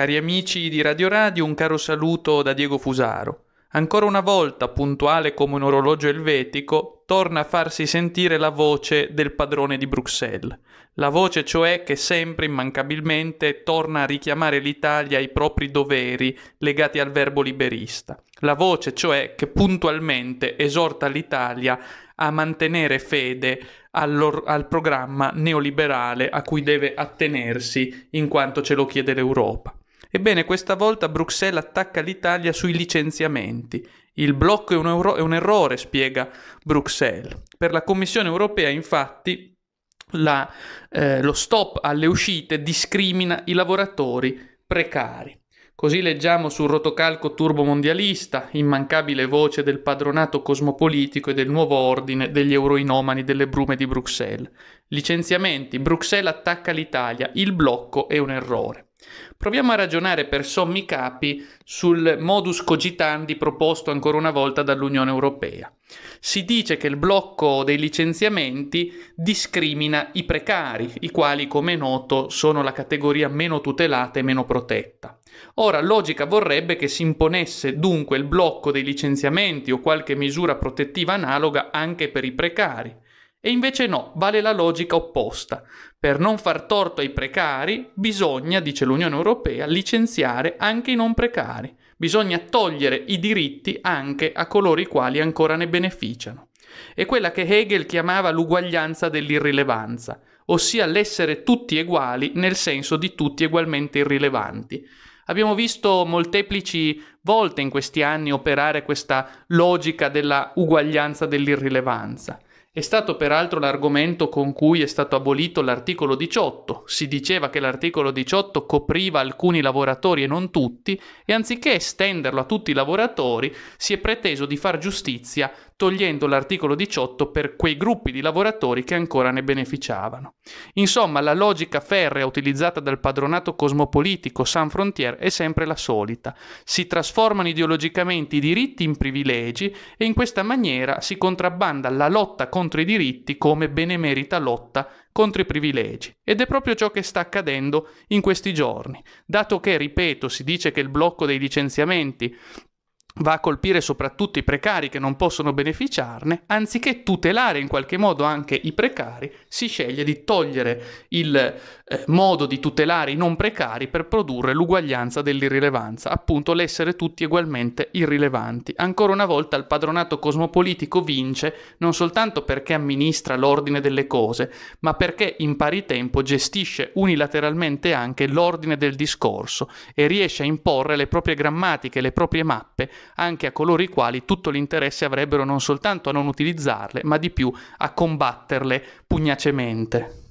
Cari amici di Radio Radio, un caro saluto da Diego Fusaro. Ancora una volta, puntuale come un orologio elvetico, torna a farsi sentire la voce del padrone di Bruxelles. La voce cioè che sempre immancabilmente torna a richiamare l'Italia ai propri doveri legati al verbo liberista. La voce cioè che puntualmente esorta l'Italia a mantenere fede al programma neoliberale a cui deve attenersi in quanto ce lo chiede l'Europa. Ebbene, questa volta Bruxelles attacca l'Italia sui licenziamenti. Il blocco è un, euro- è un errore, spiega Bruxelles. Per la Commissione europea, infatti, la, eh, lo stop alle uscite discrimina i lavoratori precari. Così leggiamo sul rotocalco turbomondialista, immancabile voce del padronato cosmopolitico e del nuovo ordine degli euroinomani delle brume di Bruxelles. Licenziamenti, Bruxelles attacca l'Italia, il blocco è un errore. Proviamo a ragionare per sommi capi sul modus cogitandi proposto ancora una volta dall'Unione Europea. Si dice che il blocco dei licenziamenti discrimina i precari, i quali, come è noto, sono la categoria meno tutelata e meno protetta. Ora, logica vorrebbe che si imponesse dunque il blocco dei licenziamenti o qualche misura protettiva analoga anche per i precari. E invece no, vale la logica opposta. Per non far torto ai precari bisogna, dice l'Unione Europea, licenziare anche i non precari. Bisogna togliere i diritti anche a coloro i quali ancora ne beneficiano. È quella che Hegel chiamava l'uguaglianza dell'irrilevanza, ossia l'essere tutti uguali nel senso di tutti ugualmente irrilevanti. Abbiamo visto molteplici volte in questi anni operare questa logica della uguaglianza dell'irrilevanza. È stato peraltro l'argomento con cui è stato abolito l'articolo 18. Si diceva che l'articolo 18 copriva alcuni lavoratori e non tutti, e anziché estenderlo a tutti i lavoratori, si è preteso di far giustizia togliendo l'articolo 18 per quei gruppi di lavoratori che ancora ne beneficiavano. Insomma, la logica ferrea utilizzata dal padronato cosmopolitico San Frontier è sempre la solita. Si trasformano ideologicamente i diritti in privilegi e in questa maniera si contrabbanda la lotta contro contro i diritti come benemerita lotta contro i privilegi. Ed è proprio ciò che sta accadendo in questi giorni, dato che, ripeto, si dice che il blocco dei licenziamenti va a colpire soprattutto i precari che non possono beneficiarne, anziché tutelare in qualche modo anche i precari, si sceglie di togliere il eh, modo di tutelare i non precari per produrre l'uguaglianza dell'irrilevanza, appunto l'essere tutti ugualmente irrilevanti. Ancora una volta il padronato cosmopolitico vince non soltanto perché amministra l'ordine delle cose, ma perché in pari tempo gestisce unilateralmente anche l'ordine del discorso e riesce a imporre le proprie grammatiche, le proprie mappe, anche a coloro i quali tutto l'interesse avrebbero non soltanto a non utilizzarle, ma di più a combatterle pugnacemente.